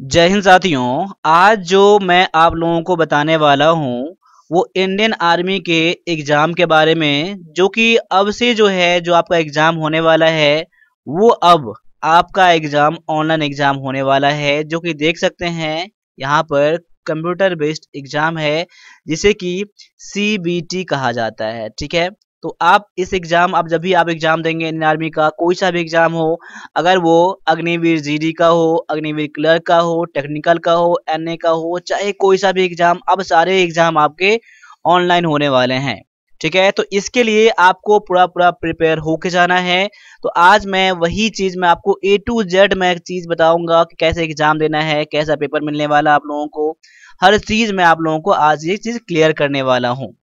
जय हिंद साथियों आज जो मैं आप लोगों को बताने वाला हूं वो इंडियन आर्मी के एग्ज़ाम के बारे में जो कि अब से जो है जो आपका एग्ज़ाम होने वाला है वो अब आपका एग्ज़ाम ऑनलाइन एग्ज़ाम होने वाला है जो कि देख सकते हैं यहाँ पर कंप्यूटर बेस्ड एग्ज़ाम है जिसे कि सी कहा जाता है ठीक है तो आप इस एग्ज़ाम आप जब भी आप एग्ज़ाम देंगे इंडियन आर्मी का कोई सा भी एग्ज़ाम हो अगर वो अग्निवीर जीडी का हो अग्निवीर क्लर्क का हो टेक्निकल का हो एनए का हो चाहे कोई सा भी एग्ज़ाम अब सारे एग्ज़ाम आपके ऑनलाइन होने वाले हैं ठीक है तो इसके लिए आपको पूरा पूरा प्रिपेयर होके जाना है तो आज मैं वही चीज मैं आपको ए टू जेड मैं एक चीज बताऊंगा कि कैसे एग्जाम देना है कैसा पेपर मिलने वाला आप लोगों को हर चीज मैं आप लोगों को आज ये चीज क्लियर करने वाला हूँ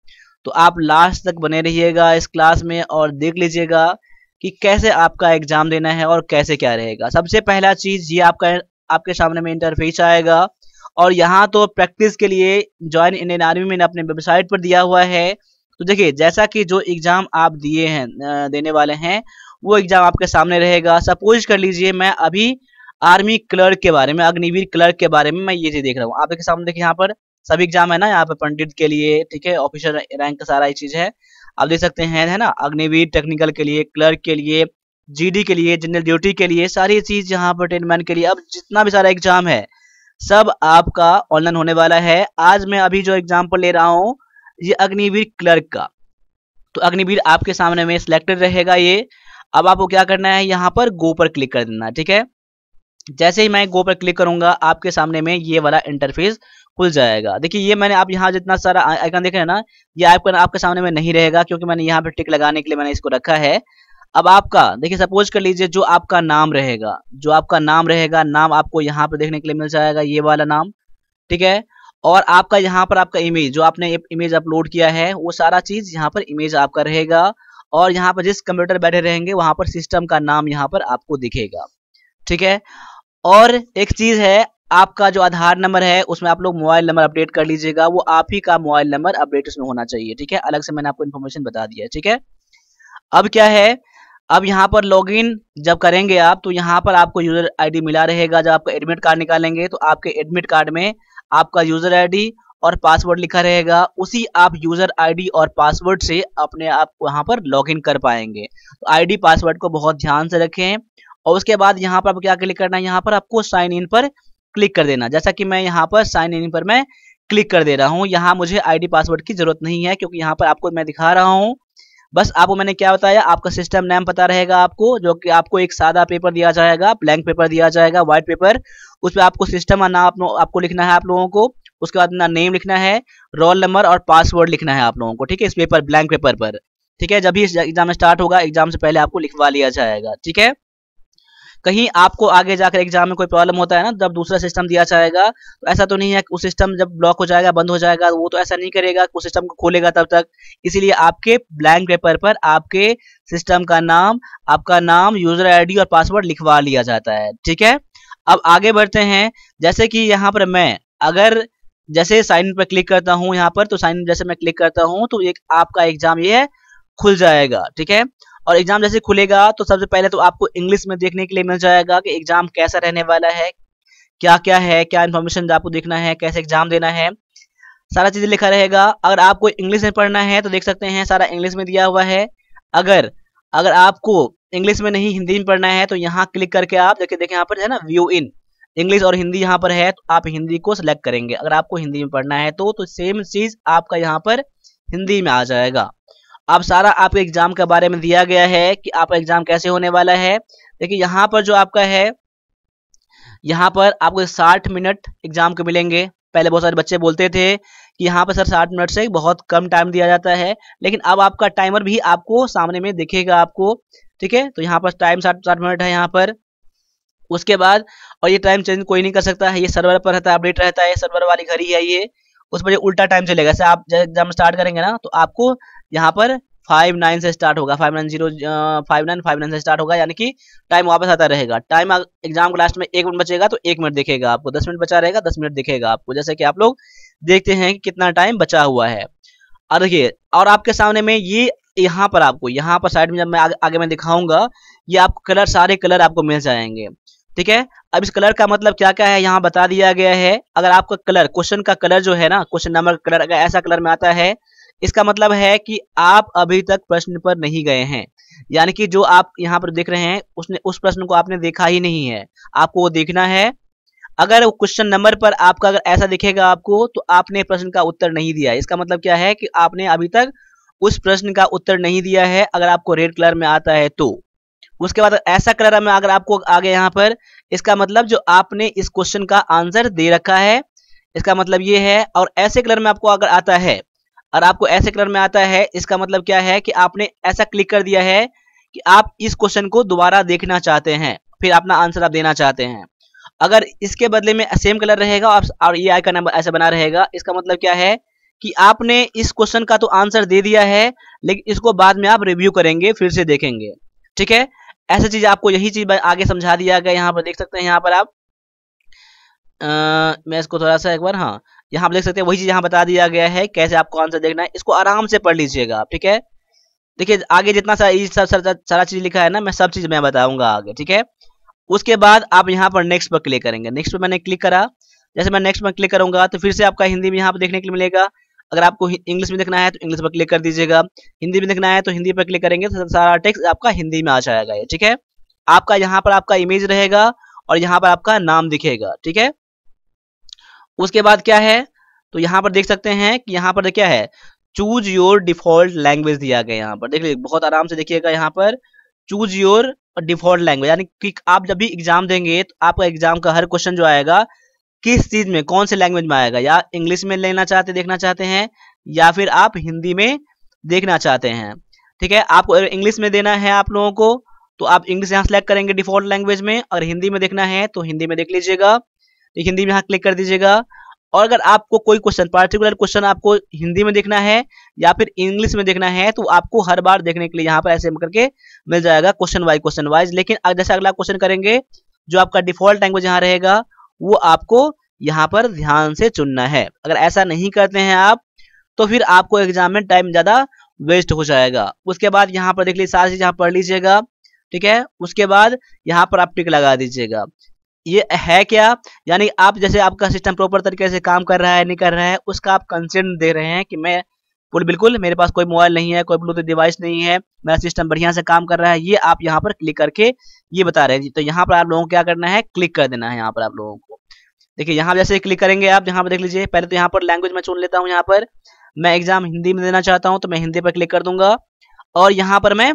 तो आप लास्ट तक बने रहिएगा इस क्लास में और देख लीजिएगा कि कैसे आपका एग्जाम देना है और कैसे क्या रहेगा सबसे पहला चीज ये आपका आपके सामने में इंटरफेस आएगा और यहाँ तो प्रैक्टिस के लिए ज्वाइन इंडियन आर्मी में अपने वेबसाइट पर दिया हुआ है तो देखिए जैसा कि जो एग्जाम आप दिए हैं देने वाले हैं वो एग्जाम आपके सामने रहेगा सपोज कर लीजिए मैं अभी आर्मी क्लर्क के बारे में अग्निवीर क्लर्क के बारे में मैं ये चीज देख रहा हूँ आपके सामने देखिए यहाँ पर सभी एग्जाम है ना यहाँ पे पंडित के लिए ठीक है ऑफिसर रैंक का सारा ये चीज है आप देख सकते हैं है ना अग्निवीर टेक्निकल के लिए क्लर्क के लिए जीडी के लिए जनरल ड्यूटी के लिए सारी चीज यहाँ पर ट्रेनमैन के लिए अब जितना भी सारा एग्जाम है सब आपका ऑनलाइन होने वाला है आज मैं अभी जो एग्जाम्पल ले रहा हूँ ये अग्निवीर क्लर्क का तो अग्निवीर आपके सामने में सिलेक्टेड रहेगा ये अब आपको क्या करना है यहाँ पर गो पर क्लिक कर देना ठीक है जैसे ही मैं गो पर क्लिक करूंगा आपके सामने में ये वाला इंटरफेस खुल जाएगा देखिए ये मैंने आप यहाँ जितना सारा आइकन देख रहे हैं ना ये आपका आपके सामने में नहीं रहेगा क्योंकि मैंने यहाँ पे टिक लगाने के लिए मैंने इसको रखा है अब आपका देखिए सपोज कर लीजिए जो आपका नाम रहेगा जो आपका नाम रहेगा नाम आपको यहाँ पे देखने के लिए मिल जाएगा ये वाला नाम ठीक है और आपका यहाँ पर आपका इमेज जो आपने इमेज अपलोड किया है वो सारा चीज यहाँ पर इमेज आपका रहेगा और यहाँ पर जिस कंप्यूटर बैठे रहेंगे वहां पर सिस्टम का नाम यहाँ पर आपको दिखेगा ठीक है और एक चीज है आपका जो आधार नंबर है उसमें आप लोग मोबाइल नंबर अपडेट कर लीजिएगा वो आप ही का मोबाइल नंबर अपडेट उसमें होना चाहिए ठीक है अलग से मैंने आपको इन्फॉर्मेशन बता दिया है ठीक है अब क्या है अब यहाँ पर लॉगिन जब करेंगे आप तो यहाँ पर आपको यूजर आईडी मिला रहेगा जब आपका एडमिट कार्ड निकालेंगे तो आपके एडमिट कार्ड में आपका यूजर आईडी और पासवर्ड लिखा रहेगा उसी आप यूजर आईडी और पासवर्ड से अपने आप वहां पर लॉगिन कर पाएंगे तो आईडी पासवर्ड को बहुत ध्यान से रखें और उसके बाद यहाँ पर आपको क्या क्लिक करना है यहाँ पर आपको साइन इन पर क्लिक कर देना जैसा कि मैं यहाँ पर साइन इन पर मैं क्लिक कर दे रहा हूँ यहाँ मुझे आईडी पासवर्ड की जरूरत नहीं है क्योंकि यहाँ पर आपको मैं दिखा रहा हूँ बस आपको मैंने क्या बताया आपका सिस्टम नेम पता रहेगा आपको जो कि आपको एक सादा पेपर दिया जाएगा ब्लैंक पेपर दिया जाएगा व्हाइट पेपर उस पर आपको सिस्टम का नाम आप आपको लिखना है आप लोगों को उसके बाद अपना नेम लिखना है रोल नंबर और पासवर्ड लिखना है आप लोगों को ठीक है इस पेपर ब्लैंक पेपर पर ठीक है जब भी एग्जाम स्टार्ट होगा एग्जाम से पहले आपको लिखवा लिया जाएगा ठीक है कहीं आपको आगे जाकर एग्जाम में कोई प्रॉब्लम होता है ना जब दूसरा सिस्टम दिया जाएगा तो ऐसा तो नहीं है उस सिस्टम जब ब्लॉक हो जाएगा बंद हो जाएगा वो तो ऐसा नहीं करेगा उस सिस्टम को खोलेगा तब तक इसीलिए आपके ब्लैंक पेपर पर आपके सिस्टम का नाम आपका नाम यूजर आई और पासवर्ड लिखवा लिया जाता है ठीक है अब आगे बढ़ते हैं जैसे कि यहाँ पर मैं अगर जैसे साइन इन पर क्लिक करता हूँ यहाँ पर तो साइन इन जैसे मैं क्लिक करता हूँ तो एक आपका एग्जाम ये है खुल जाएगा ठीक है और एग्जाम जैसे खुलेगा तो सबसे पहले तो आपको इंग्लिश में देखने के लिए मिल जाएगा कि एग्जाम कैसा रहने वाला है क्या क्या है क्या इन्फॉर्मेशन आपको देखना है कैसे एग्जाम देना है सारा चीज़ लिखा रहेगा अगर आपको इंग्लिश में पढ़ना है तो देख सकते हैं सारा इंग्लिश में दिया हुआ है अगर अगर आपको इंग्लिश में नहीं हिंदी में पढ़ना है तो यहाँ क्लिक करके आप देखिए देखें यहाँ पर है ना व्यू इन इंग्लिश और हिंदी यहाँ पर है तो आप हिंदी को सिलेक्ट करेंगे अगर आपको हिंदी में पढ़ना है तो तो सेम चीज़ आपका यहाँ पर हिंदी में आ जाएगा आप सारा आपके एग्जाम के बारे में दिया गया है कि आपका एग्जाम कैसे होने वाला है देखिए यहाँ पर जो आपका है यहाँ पर आपको साठ मिनट एग्जाम के मिलेंगे पहले बहुत सारे बच्चे बोलते थे कि यहाँ पर सर साठ मिनट से बहुत कम टाइम दिया जाता है लेकिन अब आपका टाइमर भी आपको सामने में दिखेगा आपको ठीक है तो यहाँ पर टाइम साठ साठ मिनट है यहाँ पर उसके बाद और ये टाइम चेंज कोई नहीं कर सकता है ये सर्वर पर रहता है अपडेट रहता है सर्वर वाली घड़ी है ये उस पर उल्टा टाइम चलेगा जैसे आप जब एग्जाम स्टार्ट करेंगे ना तो आपको यहाँ पर फाइव नाइन से स्टार्ट होगा five nine zero five nine five nine से स्टार्ट होगा यानी कि टाइम वापस आता रहेगा टाइम एग्जाम के लास्ट में एक मिनट बचेगा तो एक मिनट दिखेगा आपको दस मिनट बचा रहेगा दस मिनट दिखेगा आपको जैसे कि आप लोग देखते हैं कि कितना टाइम बचा हुआ है और देखिए और आपके सामने में ये यहाँ पर आपको यहाँ पर साइड में जब मैं आगे, आगे मैं दिखाऊंगा ये आपको कलर सारे कलर आपको मिल जाएंगे ठीक है अब इस कलर का मतलब क्या क्या है यहाँ बता दिया गया है अगर आपका कलर क्वेश्चन का कलर जो है ना क्वेश्चन नंबर कलर अगर ऐसा कलर में आता है इसका मतलब है कि आप अभी तक प्रश्न पर नहीं गए हैं यानी कि जो आप यहाँ पर देख रहे हैं उसने उस प्रश्न को आपने देखा ही नहीं है आपको वो देखना है अगर क्वेश्चन नंबर पर आपका अगर ऐसा दिखेगा आपको तो आपने प्रश्न का उत्तर नहीं दिया इसका मतलब क्या है कि आपने अभी तक उस प्रश्न का उत्तर नहीं दिया है अगर आपको रेड कलर में आता है तो उसके बाद ऐसा कलर में अगर आपको आगे यहाँ पर इसका मतलब जो आपने इस क्वेश्चन का आंसर दे रखा है इसका मतलब ये है और ऐसे कलर में आपको अगर आता है और आपको ऐसे कलर में आता है इसका मतलब क्या है कि आपने ऐसा क्लिक कर दिया है कि आप इस क्वेश्चन को दोबारा देखना चाहते हैं फिर अपना आंसर आप देना चाहते हैं अगर इसके बदले में सेम कलर रहेगा और, और ये आइकन ऐसा बना रहेगा इसका मतलब क्या है कि आपने इस क्वेश्चन का तो आंसर दे दिया है लेकिन इसको बाद में आप रिव्यू करेंगे फिर से देखेंगे ठीक है ऐसा चीज आपको यही चीज आगे समझा दिया गया यहाँ पर देख सकते हैं यहाँ पर आप आ, मैं इसको थोड़ा सा एक बार हाँ यहाँ आप देख सकते हैं वही चीज यहाँ बता दिया गया है कैसे आपको आंसर देखना है इसको आराम से पढ़ लीजिएगा ठीक है देखिए आगे जितना सा सब सारा चीज लिखा है ना मैं सब चीज मैं बताऊंगा आगे ठीक है उसके बाद आप यहाँ पर नेक्स्ट पर क्लिक करेंगे नेक्स्ट पर मैंने क्लिक करा जैसे मैं नेक्स्ट पर क्लिक करूंगा तो फिर से आपका हिंदी में यहाँ पर देखने के लिए मिलेगा अगर आपको इंग्लिश में देखना है तो इंग्लिश पर क्लिक कर दीजिएगा हिंदी में देखना है तो हिंदी पर क्लिक करेंगे तो सारा टेक्स्ट आपका हिंदी में आ जाएगा ठीक है आपका यहाँ पर आपका इमेज रहेगा और यहाँ पर आपका नाम दिखेगा ठीक है उसके बाद क्या है तो यहाँ पर देख सकते हैं कि यहाँ पर क्या है चूज योर डिफॉल्ट लैंग्वेज दिया गया यहाँ पर देख लीजिए बहुत आराम से देखिएगा यहाँ पर चूज योर डिफॉल्ट लैंग्वेज यानी कि आप जब भी एग्जाम देंगे तो आपका एग्जाम का हर क्वेश्चन जो आएगा किस चीज में कौन से लैंग्वेज में आएगा या इंग्लिश में लेना चाहते देखना चाहते हैं या फिर आप हिंदी में देखना चाहते हैं ठीक है आपको इंग्लिश में देना है आप लोगों को तो आप इंग्लिश यहाँ सेलेक्ट करेंगे डिफॉल्ट लैंग्वेज में और हिंदी में देखना है तो हिंदी में देख लीजिएगा तो हिंदी में यहाँ क्लिक कर दीजिएगा और अगर आपको कोई क्वेश्चन पार्टिकुलर क्वेश्चन आपको हिंदी में देखना है या फिर इंग्लिश में देखना है तो आपको हर बार देखने के लिए यहाँ पर ऐसे करके मिल जाएगा क्वेश्चन वाइज क्वेश्चन वाइज लेकिन जैसे अगला क्वेश्चन करेंगे जो आपका डिफॉल्ट लैंग्वेज यहाँ रहेगा वो आपको यहाँ पर ध्यान से चुनना है अगर ऐसा नहीं करते हैं आप तो फिर आपको एग्जाम में टाइम ज्यादा वेस्ट हो जाएगा उसके बाद यहाँ पर देख लीजिए सारी चीज यहाँ पढ़ लीजिएगा ठीक है उसके बाद यहाँ पर आप टिक लगा दीजिएगा ये है क्या यानी आप जैसे आपका सिस्टम प्रॉपर तरीके से काम कर रहा है नहीं कर रहा है उसका आप कंसेंट दे रहे हैं कि मैं पूरी बिल्कुल मेरे पास कोई मोबाइल नहीं है कोई ब्लूटूथ डिवाइस नहीं है मेरा सिस्टम बढ़िया से काम कर रहा है ये आप यहाँ पर क्लिक करके ये बता रहे हैं तो यहाँ पर आप लोगों को क्या करना है क्लिक कर देना है यहाँ पर आप लोगों को देखिए यहाँ जैसे क्लिक करेंगे आप यहाँ पर देख लीजिए पहले तो यहाँ पर लैंग्वेज में चुन लेता हूँ यहाँ पर मैं एग्जाम हिंदी में देना चाहता हूँ तो मैं हिंदी पर क्लिक कर दूंगा और यहाँ पर मैं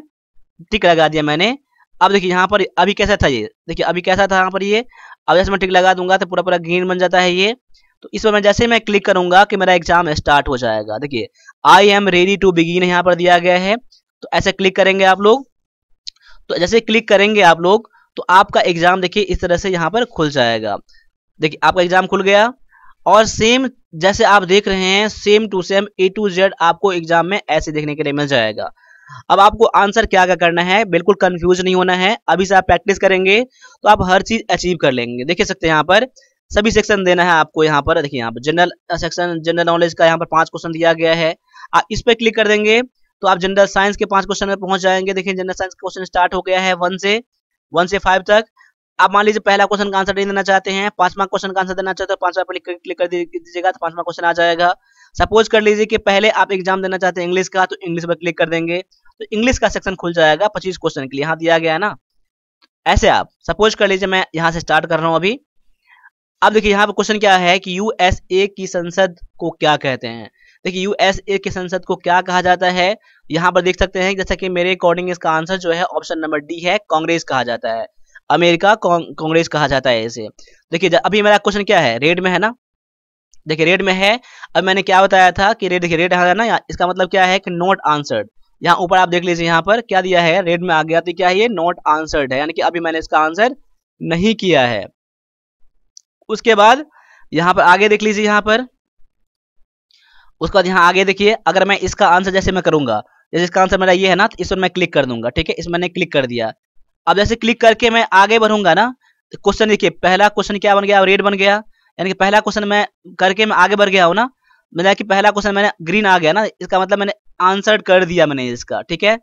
टिक लगा दिया मैंने अब देखिए यहाँ पर अभी कैसा था ये देखिए अभी कैसा था यहाँ पर ये अब जैसे मैं टिक लगा दूंगा तो पूरा पूरा ग्रीन बन जाता है ये तो इस पर मैं जैसे मैं क्लिक करूंगा कि मेरा एग्जाम स्टार्ट हो जाएगा देखिए I am ready to begin यहाँ पर दिया गया है तो ऐसे क्लिक करेंगे आप लोग तो जैसे क्लिक करेंगे आप लोग तो आपका एग्जाम देखिए इस तरह से यहाँ पर खुल जाएगा देखिए आपका एग्जाम खुल गया और सेम जैसे आप देख रहे हैं same to same A to Z आपको एग्जाम में ऐसे देखने के लिए मिल जाएगा अब आपको आंसर क्या क्या करना है बिल्कुल कंफ्यूज नहीं होना है अभी से आप प्रैक्टिस करेंगे तो आप हर चीज अचीव कर लेंगे देख सकते हैं यहाँ पर सभी सेक्शन देना है आपको यहाँ पर देखिए यहाँ पर जनरल सेक्शन जनरल नॉलेज का यहाँ पर पांच क्वेश्चन दिया गया है आप इस पर क्लिक कर देंगे तो आप जनरल साइंस के पांच क्वेश्चन में पहुंच जाएंगे देखिए जनरल साइंस का क्वेश्चन स्टार्ट हो गया है वन से वन से फाइव तक आप मान लीजिए पहला क्वेश्चन का आंसर नहीं देना चाहते हैं पांचवा क्वेश्चन का आंसर देना चाहते हैं तो पांचवा क्लिक कर दीजिएगा तो पांचवा क्वेश्चन आ जाएगा सपोज कर लीजिए कि पहले आप एग्जाम देना चाहते हैं इंग्लिश का तो इंग्लिश पर क्लिक कर देंगे तो इंग्लिश का सेक्शन खुल जाएगा पच्चीस क्वेश्चन के लिए यहाँ दिया गया है ना ऐसे आप सपोज कर लीजिए मैं यहाँ से स्टार्ट कर रहा हूँ अभी अब देखिए यहाँ पर क्वेश्चन क्या है कि यूएसए की संसद को क्या कहते हैं देखिए यूएसए की संसद को क्या कहा जाता है यहाँ पर देख सकते हैं जैसा कि मेरे अकॉर्डिंग इसका आंसर जो है ऑप्शन नंबर डी है कांग्रेस कहा जाता है अमेरिका कांग्रेस कहा जाता है इसे देखिए अभी मेरा क्वेश्चन क्या है रेड में है ना देखिए रेड में है अब मैंने क्या बताया था कि रेड देखिए रेड है ना इसका मतलब क्या है कि नॉट आंसर्ड यहाँ ऊपर आप देख लीजिए यहाँ पर क्या दिया है रेड में आ गया तो क्या है ये नॉट आंसर्ड है यानी कि अभी मैंने इसका आंसर नहीं किया है उसके बाद यहाँ पर आगे देख लीजिए यहाँ पर उसके बाद यहाँ आगे देखिए अगर मैं इसका आंसर जैसे मैं करूंगा जैसे इसका आंसर मेरा ये है ना तो इस पर मैं क्लिक कर दूंगा ठीक है इस मैंने क्लिक कर दिया अब जैसे क्लिक करके मैं आगे बढ़ूंगा ना क्वेश्चन तो देखिए पहला क्वेश्चन क्या बन गया रेड बन गया यानी कि पहला क्वेश्चन मैं करके मैं आगे बढ़ गया हूँ ना मतलब कि पहला क्वेश्चन मैंने ग्रीन आ गया ना इसका मतलब मैंने आंसर कर दिया मैंने इसका ठीक है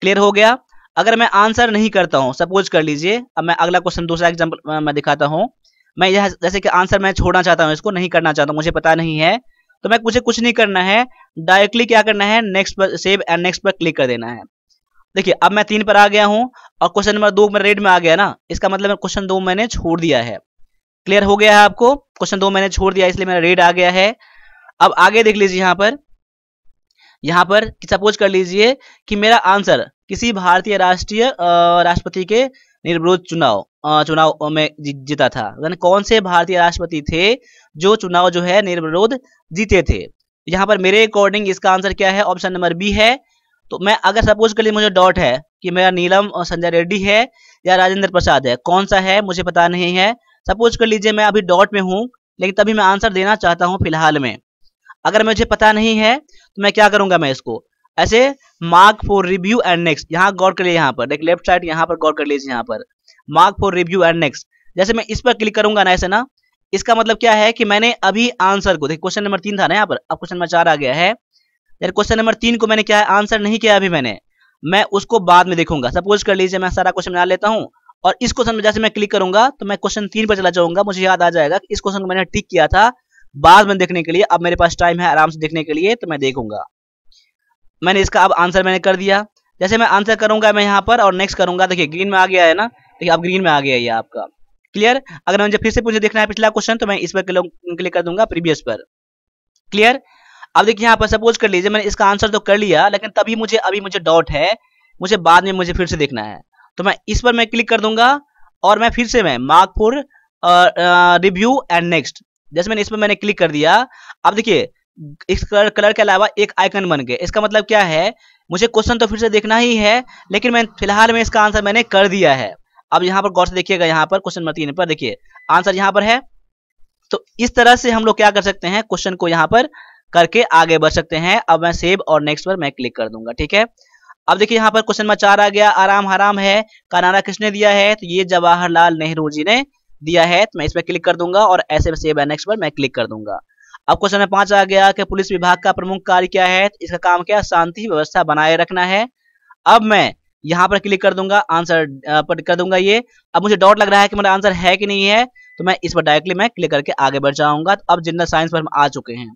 क्लियर हो गया अगर मैं आंसर नहीं करता हूँ सपोज कर लीजिए अब मैं अगला क्वेश्चन दूसरा एग्जाम्पल मैं दिखाता हूँ मैं यह जैसे कि आंसर मैं छोड़ना चाहता हूँ इसको नहीं करना चाहता हूँ मुझे पता नहीं है तो मैं मुझे कुछ नहीं करना है डायरेक्टली क्या करना है नेक्स्ट पर सेव एंड नेक्स्ट पर क्लिक कर देना है देखिए अब मैं तीन पर आ गया हूँ और क्वेश्चन नंबर दो में रेड में आ गया ना इसका मतलब क्वेश्चन दो मैंने छोड़ दिया है क्लियर हो गया है आपको क्वेश्चन दो मैंने छोड़ दिया इसलिए मेरा रेड आ गया है अब आगे देख लीजिए यहाँ पर यहाँ पर सपोज कर लीजिए कि मेरा आंसर किसी भारतीय राष्ट्रीय राष्ट्रपति के निर्विरोध चुनाव चुनाव में जीता था यानी कौन से भारतीय राष्ट्रपति थे जो चुनाव जो है निर्विरोध जीते थे यहाँ पर मेरे अकॉर्डिंग इसका आंसर क्या है ऑप्शन नंबर बी है तो मैं अगर सपोज कर लिए मुझे डॉट है कि मेरा नीलम संजय रेड्डी है या राजेंद्र प्रसाद है कौन सा है मुझे पता नहीं है सपोज कर लीजिए मैं अभी डॉट में हूँ लेकिन तभी मैं आंसर देना चाहता हूँ फिलहाल में अगर मुझे पता नहीं है तो मैं क्या करूंगा मैं इसको ऐसे mark for review and next यहाँ गौर कर लिए यहाँ पर देख लेफ्ट साइड यहाँ पर गौर कर लीजिए यहाँ पर mark for review and next जैसे मैं इस पर क्लिक करूंगा ना ऐसे ना इसका मतलब क्या है कि मैंने अभी आंसर को देखिए क्वेश्चन नंबर तीन था ना यहाँ पर अब क्वेश्चन नंबर चार आ गया है यार क्वेश्चन नंबर तीन को मैंने क्या है आंसर नहीं किया अभी मैंने मैं उसको बाद में देखूंगा सपोज कर लीजिए मैं सारा क्वेश्चन बना लेता हूँ और इस क्वेश्चन में जैसे मैं क्लिक करूंगा तो मैं क्वेश्चन तीन पर चला जाऊंगा मुझे याद आ जाएगा इस क्वेश्चन को मैंने टिक किया था बाद में देखने के लिए अब मेरे पास टाइम है आराम से देखने के लिए तो मैं देखूंगा मैंने इसका अब आंसर मैंने कर दिया जैसे मैं आंसर करूंगा मैं यहाँ पर और नेक्स्ट करूंगा देखिए ग्रीन में आ गया है ना देखिए अब ग्रीन में आ गया ये आपका क्लियर अगर मुझे फिर से मुझे देखना है पिछला क्वेश्चन तो मैं इस पर क्लिक कर दूंगा प्रीवियस पर क्लियर अब देखिए यहाँ पर सपोज कर लीजिए मैंने इसका आंसर तो कर लिया लेकिन तभी मुझे अभी मुझे डाउट है मुझे बाद में मुझे फिर से देखना है तो मैं इस पर मैं क्लिक कर दूंगा और मैं फिर से मैं mark for review and next जैसे मैंने इस पर मैंने क्लिक कर दिया अब देखिए इस कलर, कलर के अलावा एक आइकन बन गए इसका मतलब क्या है मुझे क्वेश्चन तो फिर से देखना ही है लेकिन मैं फिलहाल में इसका आंसर मैंने कर दिया है अब यहाँ पर गौर से देखिएगा यहाँ पर क्वेश्चन नंबर तीन पर देखिए आंसर यहाँ पर है तो इस तरह से हम लोग क्या कर सकते हैं क्वेश्चन को यहाँ पर करके आगे बढ़ सकते हैं अब मैं सेव और नेक्स्ट पर मैं क्लिक कर दूंगा ठीक है अब देखिए यहाँ पर क्वेश्चन नंबर चार आ गया आराम हराम है का नारा किसने दिया है तो ये जवाहरलाल नेहरू जी ने दिया है तो मैं इस पर क्लिक कर दूंगा और ऐसे में सेव नेक्स्ट पर मैं क्लिक कर दूंगा अब क्वेश्चन नंबर पांच आ गया कि पुलिस विभाग का प्रमुख कार्य क्या है तो इसका काम क्या शांति व्यवस्था बनाए रखना है अब मैं यहाँ पर क्लिक कर दूंगा आंसर पर कर दूंगा ये अब मुझे डाउट लग रहा है कि मेरा आंसर है कि नहीं है तो मैं इस पर डायरेक्टली मैं क्लिक करके आगे बढ़ जाऊंगा तो अब जनरल साइंस पर हम आ चुके हैं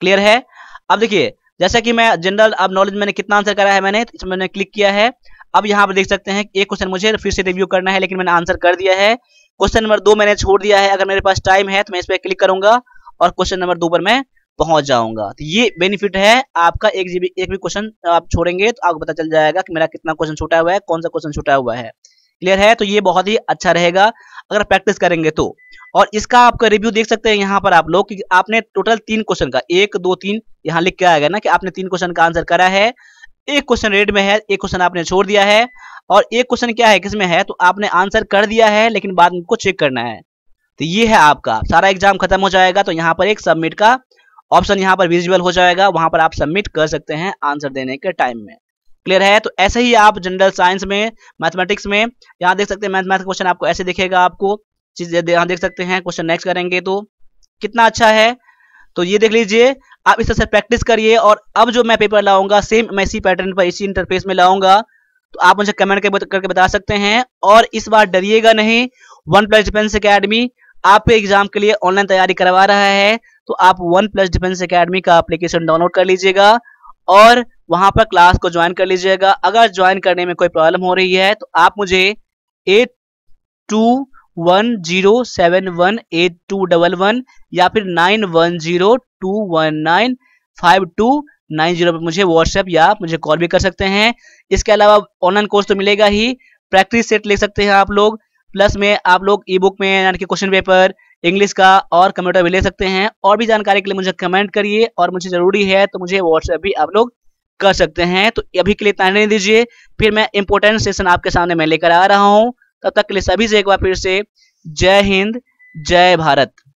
क्लियर है अब देखिए जैसे कि मैं जनरल अब नॉलेज मैंने कितना आंसर करा है मैंने इसमें मैंने क्लिक किया है अब यहाँ पर देख सकते हैं एक क्वेश्चन मुझे फिर से रिव्यू करना है लेकिन मैंने आंसर कर दिया है क्वेश्चन नंबर दो मैंने छोड़ दिया है अगर मेरे पास टाइम है तो मैं इस पर क्लिक करूंगा और क्वेश्चन नंबर दो पर मैं पहुंच जाऊंगा तो ये बेनिफिट है आपका एक जीबी एक भी क्वेश्चन आप छोड़ेंगे तो आपको पता चल जाएगा कि मेरा कितना क्वेश्चन छूटा हुआ है कौन सा क्वेश्चन छूटा हुआ है क्लियर है तो ये बहुत ही अच्छा रहेगा अगर प्रैक्टिस करेंगे तो और इसका आपका रिव्यू देख सकते हैं यहाँ पर आप लोग कि आपने टोटल तीन क्वेश्चन का एक दो तीन यहाँ लिख के गया ना कि आपने तीन क्वेश्चन का आंसर करा है एक क्वेश्चन रेड में है एक क्वेश्चन आपने छोड़ दिया है और एक क्वेश्चन क्या है किसमें है तो आपने आंसर कर दिया है लेकिन बाद में चेक करना है तो ये है आपका सारा एग्जाम खत्म हो जाएगा तो यहाँ पर एक सबमिट का ऑप्शन यहाँ पर विजिबल हो जाएगा वहां पर आप सबमिट कर सकते हैं आंसर देने के टाइम में क्लियर है तो ऐसे ही आप जनरल साइंस में मैथमेटिक्स में यहाँ देख सकते हैं मैथमेटिक्स क्वेश्चन आपको ऐसे दिखेगा आपको चीज यहाँ देख सकते हैं क्वेश्चन नेक्स्ट करेंगे तो कितना अच्छा है तो ये देख लीजिए आप इस तरह से प्रैक्टिस करिए और अब जो मैं पेपर लाऊंगा सेम मैं इसी पैटर्न पर इसी इंटरफेस में लाऊंगा तो आप मुझे कमेंट करके बता सकते हैं और इस बार डरिएगा नहीं वन प्लस डिफेंस अकेडमी आपके एग्जाम के लिए ऑनलाइन तैयारी करवा रहा है तो आप वन प्लस डिफेंस अकेडमी का एप्लीकेशन डाउनलोड कर लीजिएगा और वहां पर क्लास को ज्वाइन कर लीजिएगा अगर ज्वाइन करने में कोई प्रॉब्लम हो रही है तो आप मुझे eight two one zero seven one eight two double one या फिर nine one zero two one nine five two nine zero पर मुझे व्हाट्सएप या मुझे कॉल भी कर सकते हैं इसके अलावा ऑनलाइन कोर्स तो मिलेगा ही प्रैक्टिस सेट ले सकते हैं आप लोग प्लस में आप लोग ई बुक में यानी कि क्वेश्चन पेपर इंग्लिश का और कंप्यूटर भी ले सकते हैं और भी जानकारी के लिए मुझे कमेंट करिए और मुझे जरूरी है तो मुझे व्हाट्सएप भी आप लोग कर सकते हैं तो अभी के लिए ताने दीजिए फिर मैं इंपोर्टेंट सेशन आपके सामने मैं लेकर आ रहा हूं तब तक के लिए सभी से एक बार फिर से जय हिंद जय भारत